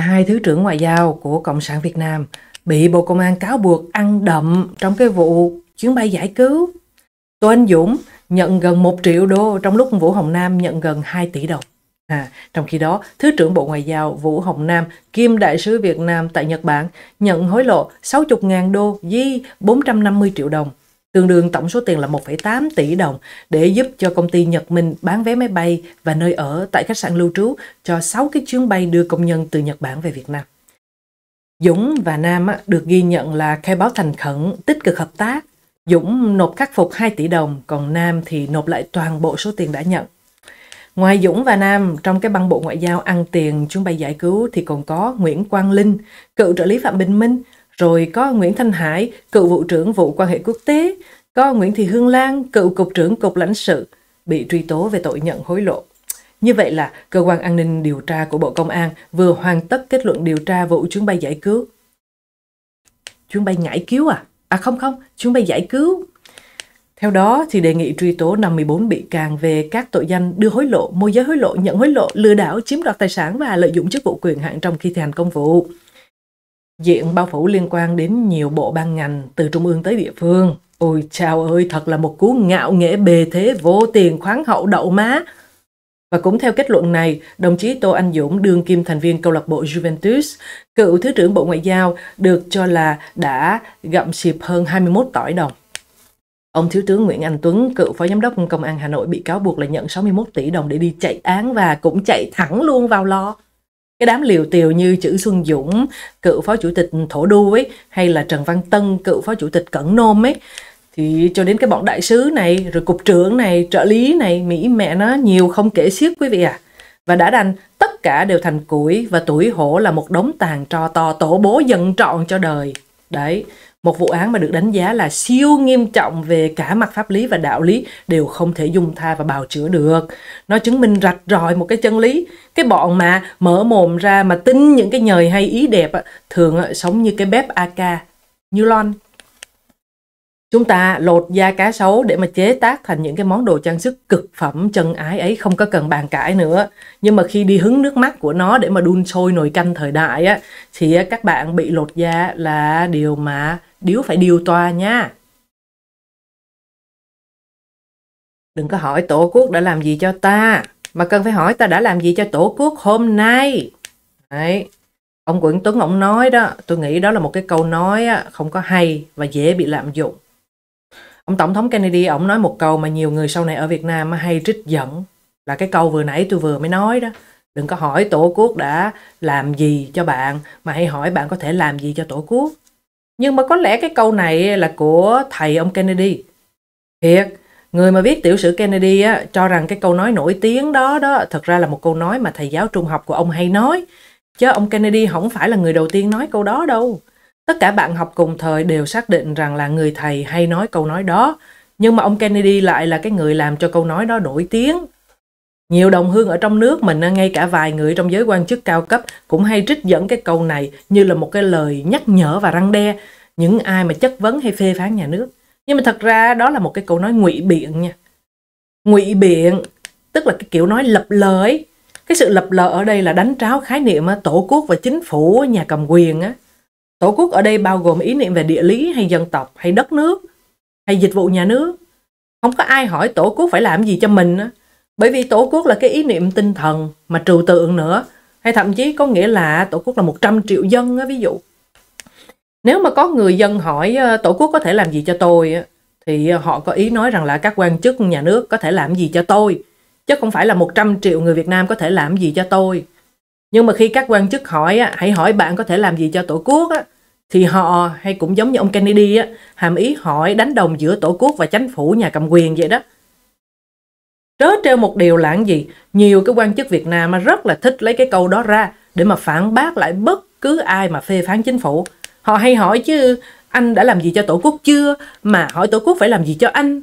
hai thứ trưởng ngoại giao của Cộng sản Việt Nam bị Bộ Công an cáo buộc ăn đậm trong cái vụ chuyến bay giải cứu. Tô Anh Dũng nhận gần 1 triệu đô trong lúc Vũ Hồng Nam nhận gần 2 tỷ đồng. À, trong khi đó, Thứ trưởng Bộ Ngoại giao Vũ Hồng Nam, kiêm đại sứ Việt Nam tại Nhật Bản, nhận hối lộ 60.000 đô, di 450 triệu đồng tương đương tổng số tiền là 1,8 tỷ đồng để giúp cho công ty Nhật Minh bán vé máy bay và nơi ở tại khách sạn lưu trú cho 6 cái chuyến bay đưa công nhân từ Nhật Bản về Việt Nam. Dũng và Nam được ghi nhận là khai báo thành khẩn, tích cực hợp tác. Dũng nộp khắc phục 2 tỷ đồng, còn Nam thì nộp lại toàn bộ số tiền đã nhận. Ngoài Dũng và Nam, trong cái băng bộ ngoại giao ăn tiền chuyến bay giải cứu thì còn có Nguyễn Quang Linh, cựu trợ lý Phạm Bình Minh, rồi có Nguyễn Thanh Hải, cựu vụ trưởng vụ quan hệ quốc tế, có Nguyễn Thị Hương Lan, cựu cục trưởng cục lãnh sự, bị truy tố về tội nhận hối lộ. Như vậy là cơ quan an ninh điều tra của Bộ Công an vừa hoàn tất kết luận điều tra vụ chuyến bay giải cứu. Chuyến bay nhảy cứu à? À không không, chuyến bay giải cứu. Theo đó thì đề nghị truy tố 54 bị can về các tội danh đưa hối lộ, môi giới hối lộ, nhận hối lộ, lừa đảo, chiếm đoạt tài sản và lợi dụng chức vụ quyền hạn trong khi thi hành công vụ diện bao phủ liên quan đến nhiều bộ ban ngành từ trung ương tới địa phương. Ôi chào ơi, thật là một cú ngạo nghễ bề thế vô tiền khoáng hậu đậu má. Và cũng theo kết luận này, đồng chí Tô Anh Dũng đương kim thành viên câu lạc bộ Juventus, cựu Thứ trưởng Bộ Ngoại giao được cho là đã gặm xịp hơn 21 tỏi đồng. Ông Thiếu tướng Nguyễn Anh Tuấn, cựu Phó Giám đốc Công an Hà Nội bị cáo buộc là nhận 61 tỷ đồng để đi chạy án và cũng chạy thẳng luôn vào lo cái đám liều tiều như chữ Xuân Dũng cựu phó chủ tịch Thổ Đu ấy hay là Trần Văn Tân cựu phó chủ tịch Cẩn Nôm ấy thì cho đến cái bọn đại sứ này rồi cục trưởng này trợ lý này mỹ mẹ nó nhiều không kể xiết quý vị à và đã đành tất cả đều thành củi và tuổi hổ là một đống tàn tro to tổ bố dần trọn cho đời đấy một vụ án mà được đánh giá là siêu nghiêm trọng về cả mặt pháp lý và đạo lý đều không thể dung tha và bào chữa được. Nó chứng minh rạch ròi một cái chân lý. Cái bọn mà mở mồm ra mà tin những cái nhời hay ý đẹp thường sống như cái bếp AK, như lon. Chúng ta lột da cá sấu để mà chế tác thành những cái món đồ trang sức cực phẩm chân ái ấy không có cần bàn cãi nữa. Nhưng mà khi đi hứng nước mắt của nó để mà đun sôi nồi canh thời đại á, thì các bạn bị lột da là điều mà điếu phải điều tòa nha đừng có hỏi tổ quốc đã làm gì cho ta mà cần phải hỏi ta đã làm gì cho tổ quốc hôm nay đấy ông Quận Tuấn ông nói đó tôi nghĩ đó là một cái câu nói không có hay và dễ bị lạm dụng ông tổng thống Kennedy ông nói một câu mà nhiều người sau này ở Việt Nam hay trích dẫn là cái câu vừa nãy tôi vừa mới nói đó đừng có hỏi tổ quốc đã làm gì cho bạn mà hãy hỏi bạn có thể làm gì cho tổ quốc nhưng mà có lẽ cái câu này là của thầy ông Kennedy. Thiệt, người mà viết tiểu sử Kennedy á, cho rằng cái câu nói nổi tiếng đó đó thật ra là một câu nói mà thầy giáo trung học của ông hay nói. Chứ ông Kennedy không phải là người đầu tiên nói câu đó đâu. Tất cả bạn học cùng thời đều xác định rằng là người thầy hay nói câu nói đó. Nhưng mà ông Kennedy lại là cái người làm cho câu nói đó nổi tiếng nhiều đồng hương ở trong nước mình ngay cả vài người trong giới quan chức cao cấp cũng hay trích dẫn cái câu này như là một cái lời nhắc nhở và răng đe những ai mà chất vấn hay phê phán nhà nước. Nhưng mà thật ra đó là một cái câu nói ngụy biện nha. Ngụy biện tức là cái kiểu nói lập lờ ấy. Cái sự lập lờ ở đây là đánh tráo khái niệm tổ quốc và chính phủ, nhà cầm quyền á. Tổ quốc ở đây bao gồm ý niệm về địa lý hay dân tộc hay đất nước hay dịch vụ nhà nước. Không có ai hỏi tổ quốc phải làm gì cho mình á bởi vì tổ quốc là cái ý niệm tinh thần mà trừu tượng nữa, hay thậm chí có nghĩa là tổ quốc là 100 triệu dân á, ví dụ. Nếu mà có người dân hỏi ờ, tổ quốc có thể làm gì cho tôi thì ờ, họ có ý nói rằng là các quan chức nhà nước có thể làm gì cho tôi chứ không phải là 100 triệu người Việt Nam có thể làm gì cho tôi. Nhưng mà khi các quan chức hỏi hãy hỏi bạn có thể làm gì cho tổ quốc thì họ hay cũng giống như ông Kennedy á, hàm ý hỏi đánh đồng giữa tổ quốc và chính phủ nhà cầm quyền vậy đó trớ trêu một điều là gì nhiều cái quan chức Việt Nam rất là thích lấy cái câu đó ra để mà phản bác lại bất cứ ai mà phê phán chính phủ họ hay hỏi chứ anh đã làm gì cho tổ quốc chưa mà hỏi tổ quốc phải làm gì cho anh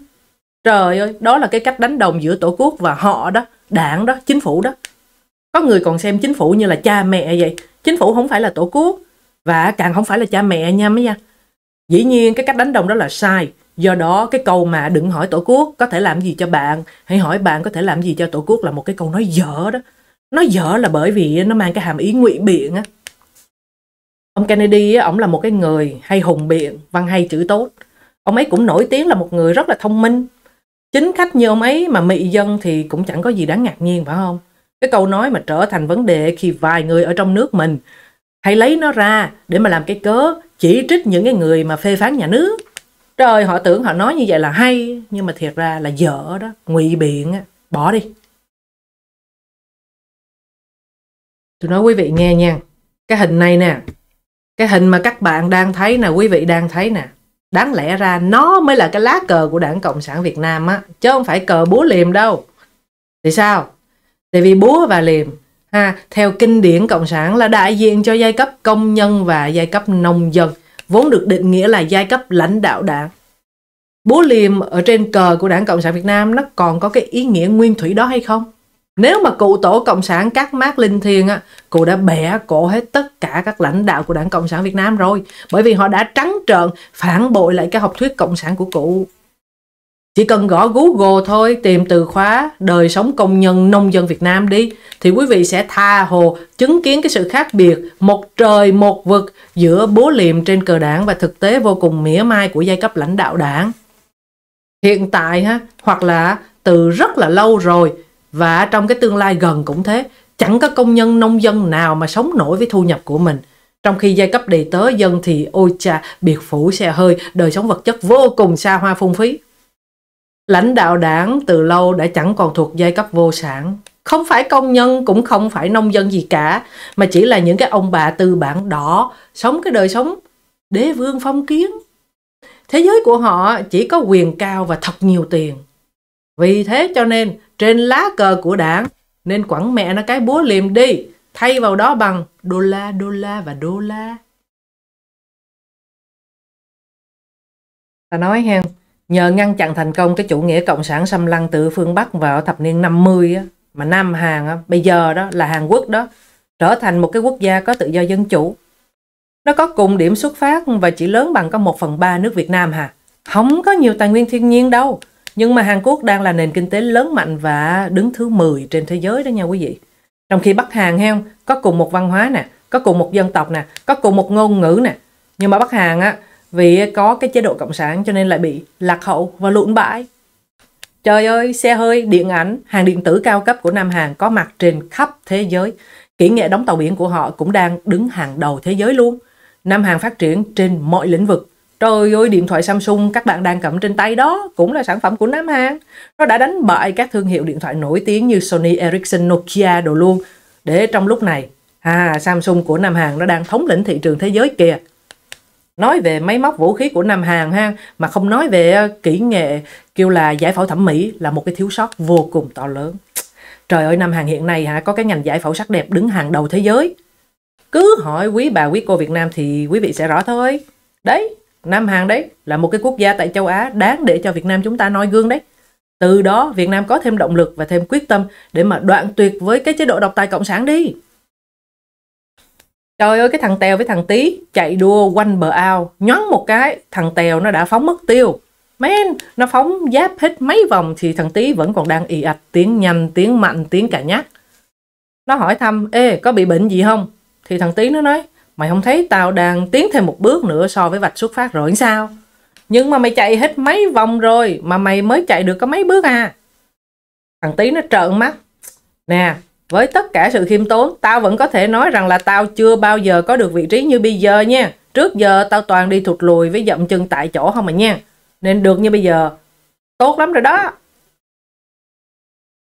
trời ơi đó là cái cách đánh đồng giữa tổ quốc và họ đó đảng đó chính phủ đó có người còn xem chính phủ như là cha mẹ vậy chính phủ không phải là tổ quốc và càng không phải là cha mẹ nha mấy nha dĩ nhiên cái cách đánh đồng đó là sai Do đó cái câu mà đừng hỏi tổ quốc có thể làm gì cho bạn, hãy hỏi bạn có thể làm gì cho tổ quốc là một cái câu nói dở đó. Nó dở là bởi vì nó mang cái hàm ý ngụy biện á. Ông Kennedy á, ông là một cái người hay hùng biện, văn hay chữ tốt. Ông ấy cũng nổi tiếng là một người rất là thông minh. Chính khách như ông ấy mà mị dân thì cũng chẳng có gì đáng ngạc nhiên phải không? Cái câu nói mà trở thành vấn đề khi vài người ở trong nước mình hay lấy nó ra để mà làm cái cớ chỉ trích những cái người mà phê phán nhà nước trời họ tưởng họ nói như vậy là hay nhưng mà thiệt ra là dở đó ngụy biện á bỏ đi tôi nói quý vị nghe nha cái hình này nè cái hình mà các bạn đang thấy nè quý vị đang thấy nè đáng lẽ ra nó mới là cái lá cờ của đảng cộng sản việt nam á chứ không phải cờ búa liềm đâu thì sao tại vì búa và liềm ha theo kinh điển cộng sản là đại diện cho giai cấp công nhân và giai cấp nông dân vốn được định nghĩa là giai cấp lãnh đạo đảng. Búa liềm ở trên cờ của đảng Cộng sản Việt Nam nó còn có cái ý nghĩa nguyên thủy đó hay không? Nếu mà cụ tổ Cộng sản các mác linh thiêng á, cụ đã bẻ cổ hết tất cả các lãnh đạo của đảng Cộng sản Việt Nam rồi. Bởi vì họ đã trắng trợn phản bội lại cái học thuyết Cộng sản của cụ. Chỉ cần gõ Google thôi, tìm từ khóa đời sống công nhân nông dân Việt Nam đi thì quý vị sẽ tha hồ chứng kiến cái sự khác biệt một trời một vực giữa bố liềm trên cờ đảng và thực tế vô cùng mỉa mai của giai cấp lãnh đạo đảng. Hiện tại ha, hoặc là từ rất là lâu rồi và trong cái tương lai gần cũng thế, chẳng có công nhân nông dân nào mà sống nổi với thu nhập của mình. Trong khi giai cấp đầy tớ dân thì ôi cha, biệt phủ xe hơi, đời sống vật chất vô cùng xa hoa phung phí. Lãnh đạo đảng từ lâu đã chẳng còn thuộc giai cấp vô sản, không phải công nhân cũng không phải nông dân gì cả, mà chỉ là những cái ông bà tư bản đỏ, sống cái đời sống đế vương phong kiến. Thế giới của họ chỉ có quyền cao và thật nhiều tiền. Vì thế cho nên trên lá cờ của đảng nên quẳng mẹ nó cái búa liềm đi, thay vào đó bằng đô la, đô la và đô la. Ta nói hen, Nhờ ngăn chặn thành công cái chủ nghĩa cộng sản xâm lăng từ phương Bắc vào thập niên 50 á, mà Nam Hàn á, bây giờ đó là Hàn Quốc đó trở thành một cái quốc gia có tự do dân chủ. Nó có cùng điểm xuất phát và chỉ lớn bằng có 1 phần 3 nước Việt Nam hà. Không có nhiều tài nguyên thiên nhiên đâu. Nhưng mà Hàn Quốc đang là nền kinh tế lớn mạnh và đứng thứ 10 trên thế giới đó nha quý vị. Trong khi Bắc Hàn heo có cùng một văn hóa nè, có cùng một dân tộc nè, có cùng một ngôn ngữ nè. Nhưng mà Bắc Hàn á, vì có cái chế độ cộng sản cho nên lại bị lạc hậu và lụn bãi. Trời ơi, xe hơi, điện ảnh, hàng điện tử cao cấp của Nam Hàn có mặt trên khắp thế giới. Kỹ nghệ đóng tàu biển của họ cũng đang đứng hàng đầu thế giới luôn. Nam Hàn phát triển trên mọi lĩnh vực. Trời ơi, điện thoại Samsung các bạn đang cầm trên tay đó cũng là sản phẩm của Nam Hàn. Nó đã đánh bại các thương hiệu điện thoại nổi tiếng như Sony, Ericsson, Nokia đồ luôn. Để trong lúc này, à, Samsung của Nam Hàn nó đang thống lĩnh thị trường thế giới kìa nói về máy móc vũ khí của Nam Hàn ha mà không nói về ờ, kỹ nghệ kêu là giải phẫu thẩm mỹ là một cái thiếu sót vô cùng to lớn trời ơi Nam Hàn hiện nay hả có cái ngành giải phẫu sắc đẹp đứng hàng đầu thế giới cứ hỏi quý bà quý cô Việt Nam thì quý vị sẽ rõ thôi đấy Nam Hàn đấy là một cái quốc gia tại châu Á đáng để cho Việt Nam chúng ta noi gương đấy từ đó Việt Nam có thêm động lực và thêm quyết tâm để mà đoạn tuyệt với cái chế độ độc tài cộng sản đi Trời ơi cái thằng Tèo với thằng Tí chạy đua quanh bờ ao, nhón một cái, thằng Tèo nó đã phóng mất tiêu. Men, nó phóng giáp hết mấy vòng thì thằng Tí vẫn còn đang ì ạch tiếng nhanh, tiếng mạnh, tiếng cà nhắc. Nó hỏi thăm, ê có bị bệnh gì không? Thì thằng Tí nó nói, mày không thấy tao đang tiến thêm một bước nữa so với vạch xuất phát rồi sao? Nhưng mà mày chạy hết mấy vòng rồi mà mày mới chạy được có mấy bước à? Thằng Tí nó trợn mắt. Nè, với tất cả sự khiêm tốn, tao vẫn có thể nói rằng là tao chưa bao giờ có được vị trí như bây giờ nha. Trước giờ tao toàn đi thụt lùi với dậm chân tại chỗ không mà nha. Nên được như bây giờ. Tốt lắm rồi đó.